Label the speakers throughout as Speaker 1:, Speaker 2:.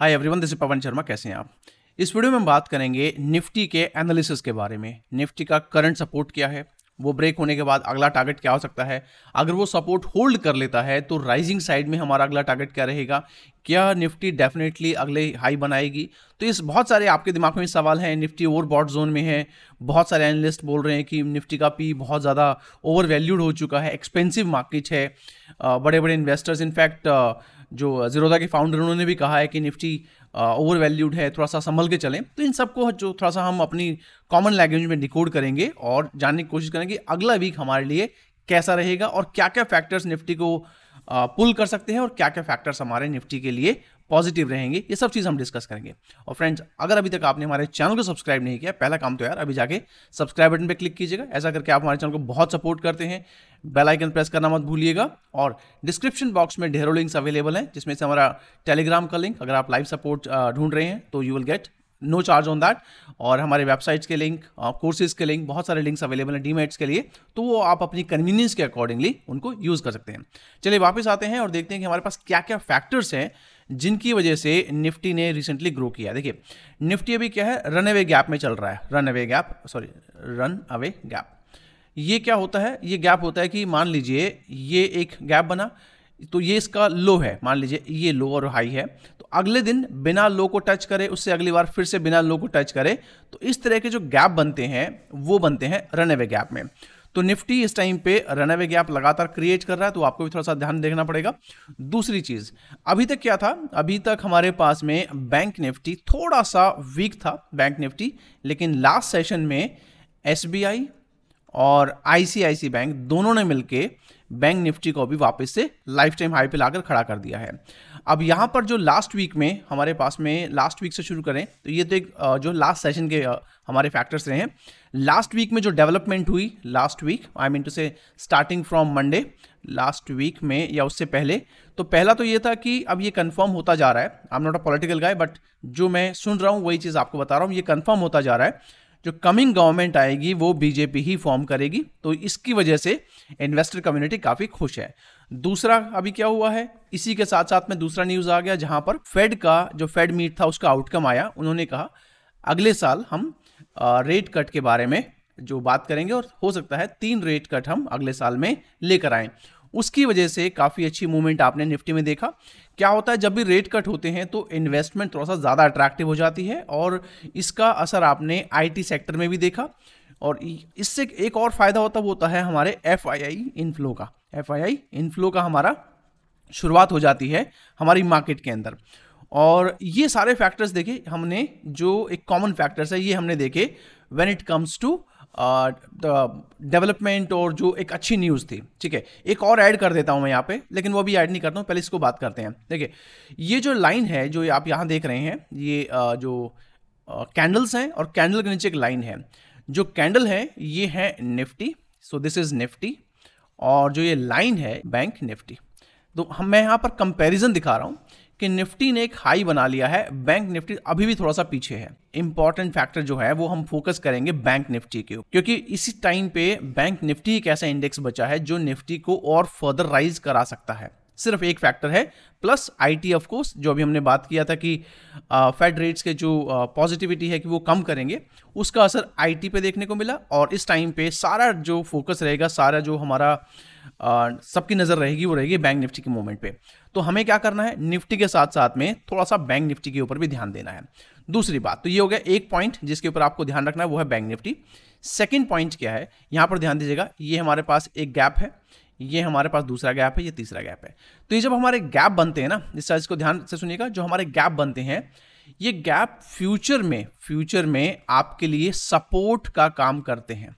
Speaker 1: hi everyone this Pawan Sharma कैसे हैं आप इस वीडियो में हम बात करेंगे निफ्टी के एनालिसिस के बारे में निफ्टी का करंट सपोर्ट क्या है वो ब्रेक होने के बाद अगला टारगेट क्या हो सकता है अगर वो सपोर्ट होल्ड कर लेता है तो राइजिंग साइड में हमारा अगला टारगेट क्या रहेगा क्या निफ्टी डेफिनेटली अगले हाई बनाएगी तो इस बहुत सारे आपके दिमाग में सवाल हैं निफ्टी ओवर बॉड जोन में है बहुत सारे एनालिस्ट बोल रहे हैं कि निफ्टी का पी बहुत ज़्यादा ओवर वैल्यूड हो चुका है एक्सपेंसिव मार्केट है बड़े बड़े इन्वेस्टर्स इनफैक्ट जो ज़ीरोदा के फाउंडर उन्होंने भी कहा है कि निफ्टी ओवर वैल्यूड है थोड़ा सा संभल के चलें तो इन सबको जो थोड़ा सा हम अपनी कॉमन लैंग्वेज में डिकोड करेंगे और जानने की कोशिश करेंगे कि अगला वीक हमारे लिए कैसा रहेगा और क्या क्या फैक्टर्स निफ्टी को पुल कर सकते हैं और क्या क्या फैक्टर्स हमारे निफ्टी के लिए पॉजिटिव रहेंगे ये सब चीज़ हम डिस्कस करेंगे और फ्रेंड्स अगर अभी तक आपने हमारे चैनल को सब्सक्राइब नहीं किया पहला काम तो यार अभी जाके सब्सक्राइब बटन पर क्लिक कीजिएगा ऐसा करके आप हमारे चैनल को बहुत सपोर्ट करते हैं बेल आइकन प्रेस करना मत भूलिएगा और डिस्क्रिप्शन बॉक्स में ढेरों लिंक्स अवेलेबल हैं जिसमें से हमारा टेलीग्राम का लिंक अगर आप लाइव सपोर्ट ढूंढ रहे हैं तो you will get no charge on that और हमारे वेबसाइट्स के लिंक कोर्सेज के लिंक बहुत सारे लिंक्स अवेलेबल हैं डीमेट्स के लिए तो वो आप अपनी कन्वीनियंस के अकॉर्डिंगली उनको यूज़ कर सकते हैं चलिए वापस आते हैं और देखते हैं कि हमारे पास क्या क्या फैक्टर्स हैं जिनकी वजह से निफ्टी ने रिसेंटली ग्रो किया देखिए निफ्टी अभी क्या है रन अवे गैप में चल रहा है runaway gap sorry runaway gap ये क्या होता है ये गैप होता है कि मान लीजिए ये एक गैप बना तो ये इसका लो है मान लीजिए ये लो और हाई है तो अगले दिन बिना लो को टच करे उससे अगली बार फिर से बिना लो को टच करे तो इस तरह के जो गैप बनते हैं वो बनते हैं रन अवे गैप में तो निफ्टी इस टाइम पे अवे गैप लगातार क्रिएट कर रहा है तो आपको भी थोड़ा सा ध्यान देखना पड़ेगा दूसरी चीज अभी तक क्या था अभी तक हमारे पास में बैंक निफ्टी थोड़ा सा वीक था बैंक निफ्टी लेकिन लास्ट सेशन में एस और आई बैंक दोनों ने मिलकर बैंक निफ्टी को भी वापस से लाइफ टाइम हाई पे लाकर खड़ा कर दिया है अब यहाँ पर जो लास्ट वीक में हमारे पास में लास्ट वीक से शुरू करें तो ये तो एक जो लास्ट सेशन के हमारे फैक्टर्स रहे हैं लास्ट वीक में जो डेवलपमेंट हुई last week I mean to से starting from Monday last week में या उससे पहले तो पहला तो ये था कि अब ये कंफर्म होता जा रहा है I am not a political guy but जो मैं सुन रहा हूँ वही चीज़ आपको बता रहा हूँ ये कंफर्म होता जा रहा है जो कमिंग गवर्नमेंट आएगी वो बीजेपी ही फॉर्म करेगी तो इसकी वजह से इन्वेस्टर कम्युनिटी काफ़ी खुश है दूसरा अभी क्या हुआ है इसी के साथ साथ में दूसरा न्यूज़ आ गया जहां पर फेड का जो फेड मीट था उसका आउटकम आया उन्होंने कहा अगले साल हम रेट कट के बारे में जो बात करेंगे और हो सकता है तीन रेट कट हम अगले साल में लेकर आए उसकी वजह से काफ़ी अच्छी मूवमेंट आपने निफ्टी में देखा क्या होता है जब भी रेट कट होते हैं तो इन्वेस्टमेंट थोड़ा सा ज़्यादा अट्रैक्टिव हो जाती है और इसका असर आपने आईटी सेक्टर में भी देखा और इससे एक और फ़ायदा होता वो होता है हमारे एफ इनफ्लो का एफ इनफ्लो का हमारा शुरुआत हो जाती है हमारी मार्केट के अंदर और ये सारे फैक्टर्स देखे हमने जो एक कॉमन फैक्टर्स है ये हमने देखे when it comes to development और जो एक अच्छी न्यूज़ थी ठीक है एक और ऐड कर देता हूँ मैं यहाँ पे लेकिन वो भी ऐड नहीं करता हूँ पहले इसको बात करते हैं देखिए ये जो लाइन है जो आप यहाँ देख रहे हैं ये जो कैंडल्स हैं और कैंडल के नीचे एक लाइन है जो कैंडल है ये है Nifty so this is Nifty और जो ये लाइन है बैंक निफ्टी तो हम मैं यहाँ पर कंपैरिजन दिखा रहा हूँ कि निफ्टी ने एक हाई बना लिया है बैंक निफ्टी अभी भी थोड़ा सा पीछे है इंपॉर्टेंट फैक्टर जो है वो हम फोकस करेंगे बैंक निफ्टी के ऊपर क्योंकि इसी टाइम पे बैंक निफ्टी एक ऐसा इंडेक्स बचा है जो निफ्टी को और फर्दर राइज करा सकता है सिर्फ एक फैक्टर है प्लस आई टी ऑफकोर्स जो अभी हमने बात किया था कि फेड रेट्स के जो पॉजिटिविटी है कि वो कम करेंगे उसका असर आई टी पे देखने को मिला और इस टाइम पे सारा जो फोकस रहेगा सारा जो हमारा सबकी नज़र रहेगी वो रहेगी बैंक निफ्टी के मूवमेंट पे तो हमें क्या करना है निफ्टी के साथ साथ में थोड़ा सा बैंक निफ्टी के ऊपर भी ध्यान देना है दूसरी बात तो ये हो गया एक पॉइंट जिसके ऊपर आपको ध्यान रखना है वो है बैंक निफ्टी सेकेंड पॉइंट क्या है यहाँ पर ध्यान दीजिएगा ये हमारे पास एक गैप है ये हमारे पास दूसरा गैप है ये तीसरा गैप है तो ये जब हमारे गैप बनते हैं ना इस चीज़ को ध्यान से सुनिएगा जो हमारे गैप बनते हैं ये गैप फ्यूचर में फ्यूचर में आपके लिए सपोर्ट का काम करते हैं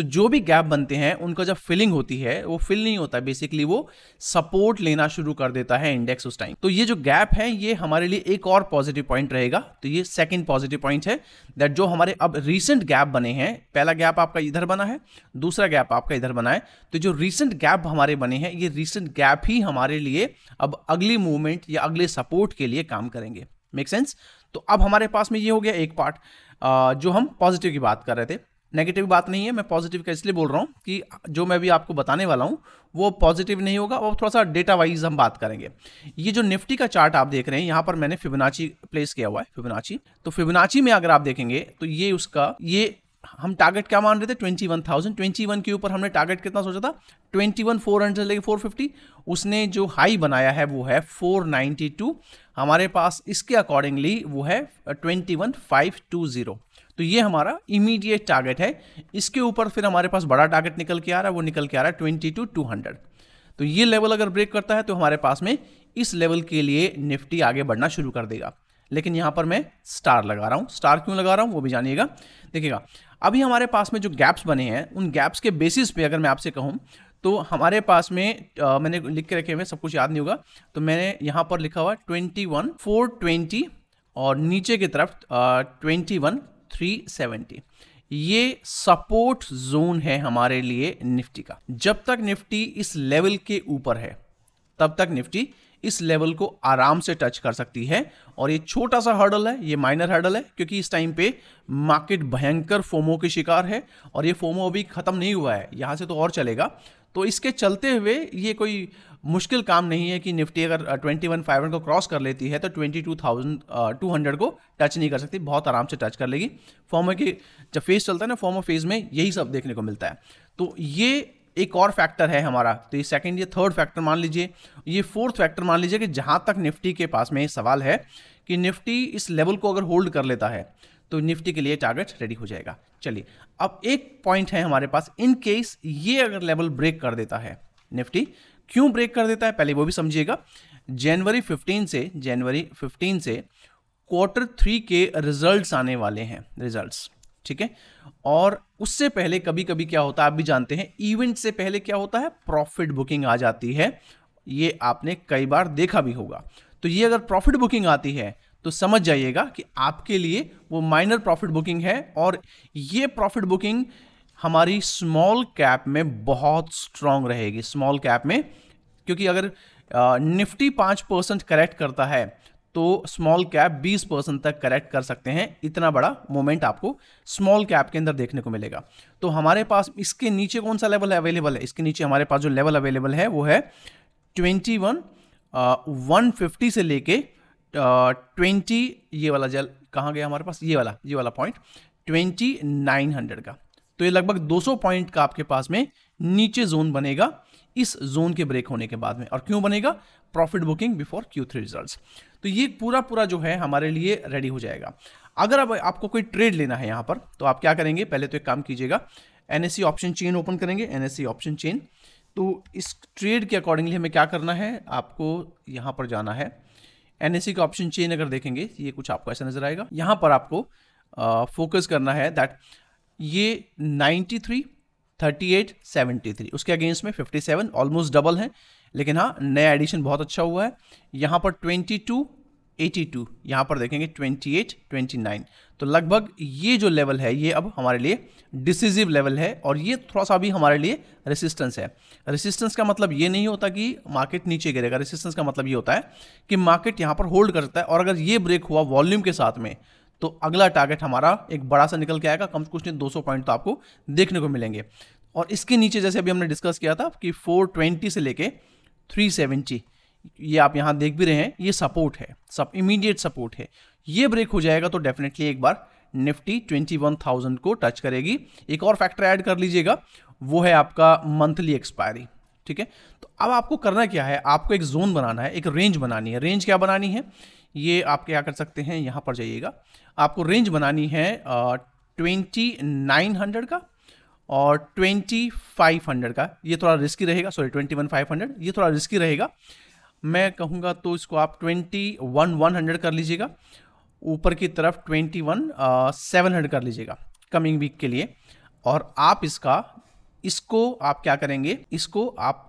Speaker 1: तो जो भी गैप बनते हैं उनका जब फिलिंग होती है वो फिल नहीं होता बेसिकली वो सपोर्ट लेना शुरू कर देता है इंडेक्स उस टाइम तो ये जो गैप है ये हमारे लिए एक और पॉजिटिव पॉइंट रहेगा तो ये सेकेंड पॉजिटिव पॉइंट है दैट जो हमारे अब रिसेंट गैप बने हैं पहला गैप आपका इधर बना है दूसरा गैप आपका इधर बना है तो जो रिसेंट गैप हमारे बने हैं ये रिसेंट गैप ही हमारे लिए अब अगली मूवमेंट या अगले सपोर्ट के लिए काम करेंगे मेक सेंस तो अब हमारे पास में ये हो गया एक पार्ट जो हम पॉजिटिव की बात कर रहे थे नेगेटिव बात नहीं है मैं पॉजिटिव का इसलिए बोल रहा हूँ कि जो मैं भी आपको बताने वाला हूँ वो पॉजिटिव नहीं होगा और थोड़ा सा डेटा वाइज हम बात करेंगे ये जो निफ्टी का चार्ट आप देख रहे हैं यहाँ पर मैंने फिबनाची प्लेस किया हुआ है फिबनाची तो फिबनाची में अगर आप देखेंगे तो ये उसका ये हम टारगेट क्या मान रहे थे twenty one thousand twenty one के ऊपर हमने टारगेट कितना सोचा था ट्वेंटी वन फोर हंड्रेड लेके फोर फिफ्टी उसने जो हाई बनाया है वो है फोर नाइन्टी टू हमारे पास इसके अकॉर्डिंगली वो है twenty one five two zero तो ये हमारा इमीडिएट टारगेट है इसके ऊपर फिर हमारे पास बड़ा टारगेट निकल के आ रहा है वो निकल के आ रहा है ट्वेंटी टू टू हंड्रेड तो ये लेवल अगर ब्रेक करता है तो हमारे पास में इस लेवल के लिए निफ्टी आगे बढ़ना शुरू कर देगा लेकिन यहाँ पर मैं स्टार लगा रहा हूँ स्टार क्यों लगा रहा हूँ वो भी जानिएगा देखिएगा अभी हमारे पास में जो गैप्स बने हैं उन गैप्स के बेसिस पे अगर मैं आपसे कहूँ तो हमारे पास में आ, मैंने लिख के रखे हुए सब कुछ याद नहीं होगा तो मैंने यहाँ पर लिखा हुआ ट्वेंटी वन फोर ट्वेंटी और नीचे की तरफ ट्वेंटी वन 370 ये सपोर्ट जोन है हमारे लिए निफ्टी का जब तक निफ्टी इस लेवल के ऊपर है तब तक निफ्टी इस लेवल को आराम से टच कर सकती है और ये छोटा सा हर्डल है ये माइनर हर्डल है क्योंकि इस टाइम पे मार्केट भयंकर फोमो के शिकार है और ये फोमो अभी खत्म नहीं हुआ है यहां से तो और चलेगा तो इसके चलते हुए ये कोई मुश्किल काम नहीं है कि निफ्टी अगर ट्वेंटी वन फाइव को क्रॉस कर लेती है तो twenty two thousand two hundred को टच नहीं कर सकती बहुत आराम से टच कर लेगी फॉर्मो की जब फेज चलता है ना फॉर्मो फेज में यही सब देखने को मिलता है तो ये एक और फैक्टर है हमारा तो ये सेकेंड ये थर्ड फैक्टर मान लीजिए ये फोर्थ फैक्टर मान लीजिए कि जहाँ तक निफ्टी के पास में सवाल है कि निफ्टी इस लेवल को अगर होल्ड कर लेता है तो निफ्टी के लिए टारगेट रेडी हो जाएगा चलिए अब एक पॉइंट है हमारे पास इन केस ये अगर लेवल ब्रेक कर देता है निफ्टी क्यों ब्रेक कर देता है पहले वो भी समझिएगा जनवरी 15 से जनवरी 15 से क्वार्टर थ्री के रिजल्ट्स आने वाले हैं रिजल्ट्स ठीक है और उससे पहले कभी कभी क्या होता है आप भी जानते हैं इवेंट से पहले क्या होता है प्रॉफिट बुकिंग आ जाती है ये आपने कई बार देखा भी होगा तो ये अगर प्रॉफिट बुकिंग आती है तो समझ जाइएगा कि आपके लिए वो माइनर प्रॉफिट बुकिंग है और ये प्रॉफिट बुकिंग हमारी स्मॉल कैप में बहुत स्ट्रांग रहेगी स्मॉल कैप में क्योंकि अगर निफ्टी पाँच परसेंट करेक्ट करता है तो स्मॉल कैप बीस परसेंट तक करेक्ट कर सकते हैं इतना बड़ा मोमेंट आपको स्मॉल कैप के अंदर देखने को मिलेगा तो हमारे पास इसके नीचे कौन सा लेवल अवेलेबल है इसके नीचे हमारे पास जो लेवल अवेलेबल है वो है ट्वेंटी वन वन फिफ्टी से लेके ट्वेंटी ये वाला जल कहाँ गया हमारे पास ये वाला ये वाला पॉइंट ट्वेंटी नाइन हंड्रेड का तो ये लगभग दो सौ पॉइंट का आपके पास में नीचे जोन बनेगा इस जोन के ब्रेक होने के बाद में और क्यों बनेगा profit booking before Q three result तो ये पूरा पूरा जो है हमारे लिए रेडी हो जाएगा अगर अब आपको कोई ट्रेड लेना है यहाँ पर तो आप क्या करेंगे पहले तो एक काम कीजिएगा एन ऑप्शन चेन ओपन करेंगे एन ऑप्शन चेन तो इस ट्रेड के अकॉर्डिंगली हमें क्या करना है आपको यहाँ पर जाना है एनएससी का ऑप्शन चेन अगर देखेंगे ये कुछ आपको ऐसा नजर आएगा यहाँ पर आपको फोकस uh, करना है दैट ये 93, 38, 73 उसके अगेंस्ट में 57 ऑलमोस्ट डबल है लेकिन हाँ नया एडिशन बहुत अच्छा हुआ है यहाँ पर 22, 82 यहाँ पर देखेंगे 28 29 तो लगभग ये जो लेवल है ये अब हमारे लिए डिसिजिव लेवल है और ये थोड़ा सा भी हमारे लिए रेसिस्टेंस है रेसिस्टेंस का मतलब ये नहीं होता कि मार्केट नीचे गिरेगा रेसिस्टेंस का मतलब ये होता है कि मार्केट यहाँ पर होल्ड कर सकता है और अगर ये ब्रेक हुआ वॉल्यूम के साथ में तो अगला टारगेट हमारा एक बड़ा सा निकल के आएगा कम से कुछ नहीं सौ पॉइंट तो आपको देखने को मिलेंगे और इसके नीचे जैसे अभी हमने डिस्कस किया था कि 420 से लेके 370 ये आप यहां देख भी रहे हैं ये सपोर्ट है सब इमीडिएट सपोर्ट है ये ब्रेक हो जाएगा तो डेफिनेटली एक बार निफ्टी 21,000 को टच करेगी एक और फैक्टर ऐड कर लीजिएगा वो है आपका मंथली एक्सपायरी ठीक है तो अब आपको करना क्या है आपको एक जोन बनाना है एक रेंज बनानी है रेंज क्या बनानी है ये आप क्या कर सकते हैं यहाँ पर जाइएगा आपको रेंज बनानी है ट्वेंटी नाइन हंड्रेड का और ट्वेंटी फाइव हंड्रेड का ये थोड़ा रिस्की रहेगा sorry twenty one five hundred ये थोड़ा रिस्की रहेगा मैं कहूँगा तो इसको आप ट्वेंटी वन वन हंड्रेड कर लीजिएगा ऊपर की तरफ ट्वेंटी वन सेवन हंड्रेड कर लीजिएगा कमिंग वीक के लिए और आप इसका इसको आप क्या करेंगे इसको आप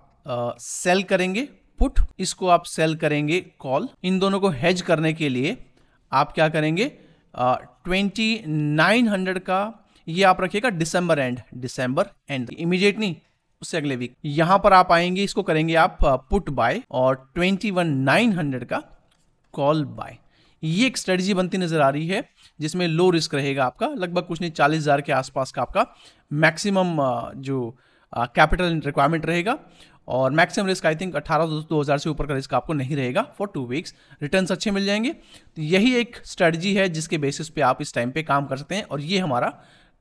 Speaker 1: सेल uh, करेंगे पुट इसको आप सेल करेंगे कॉल इन दोनों को हेज करने के लिए आप क्या करेंगे ट्वेंटी नाइन हंड्रेड का ये आप रखिएगा December end December end immediately उससे अगले वीक यहां पर आप आएंगे इसको करेंगे आप पुट uh, बाय और ट्वेंटी वन नाइन हंड्रेड का कॉल बाय ये एक स्ट्रेटजी बनती नजर आ रही है जिसमें लो रिस्क रहेगा आपका लगभग कुछ नहीं चालीस हज़ार के आसपास का आपका मैक्सिमम uh, जो कैपिटल uh, रिक्वायरमेंट रहेगा और मैक्सिमम रिस्क आई थिंक अठारह दो हज़ार से ऊपर का रिस्क आपको नहीं रहेगा फॉर टू वीक्स रिटर्न अच्छे मिल जाएंगे तो यही एक स्ट्रेटजी है जिसके बेसिस पे आप इस टाइम पे काम कर सकते हैं और ये हमारा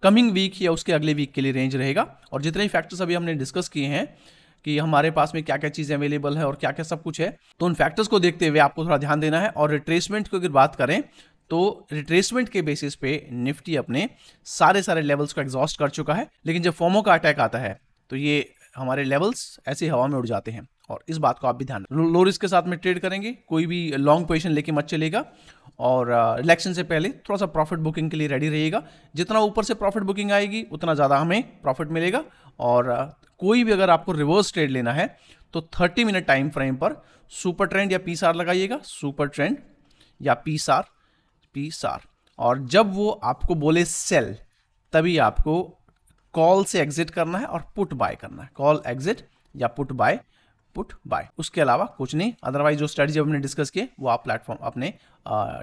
Speaker 1: कमिंग वीक या उसके अगले वीक के लिए रेंज रहेगा और जितने फैक्टर्स अभी हमने डिस्कस किए हैं कि हमारे पास में क्या क्या चीज़ें अवेलेबल है और क्या क्या सब कुछ है तो उन फैक्टर्स को देखते हुए आपको थोड़ा ध्यान देना है और रिट्रेसमेंट की अगर बात करें तो रिट्रेसमेंट के बेसिस पे निफ्टी अपने सारे सारे लेवल्स को एग्जॉस्ट कर चुका है लेकिन जब फॉर्मो का अटैक आता है तो ये हमारे लेवल्स ऐसे हवा में उड़ जाते हैं और इस बात को आप भी ध्यान लो रिस्क के साथ में ट्रेड करेंगे कोई भी लॉन्ग पोजिशन लेके मत चलेगा और इलेक्शन से पहले थोड़ा सा प्रॉफिट बुकिंग के लिए रेडी रहिएगा जितना ऊपर से प्रॉफिट बुकिंग आएगी उतना ज़्यादा हमें प्रॉफिट मिलेगा और कोई भी अगर आपको रिवर्स ट्रेड लेना है तो 30 मिनट टाइम फ्रेम पर सुपर ट्रेंड या पी लगाइएगा सुपर ट्रेंड या पी पीसार सार और जब वो आपको बोले सेल तभी आपको कॉल से एग्जिट करना है और पुट बाय करना है कॉल एग्जिट या पुट बाय पुट बाय उसके अलावा कुछ नहीं अदरवाइज जो स्ट्रेटजी हमने डिस्कस किए वो आप प्लेटफॉर्म अपने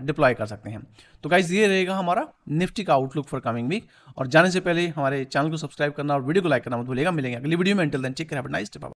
Speaker 1: डिप्लॉय कर सकते हैं तो गाइज ये रहेगा हमारा निफ्टी का आउटलुक फॉर कमिंग वीक और जाने से पहले हमारे चैनल को सब्सक्राइब करना और वीडियो को लाइक करना मत भूलिएगा मिलेंगे अगली वीडियो में नाइस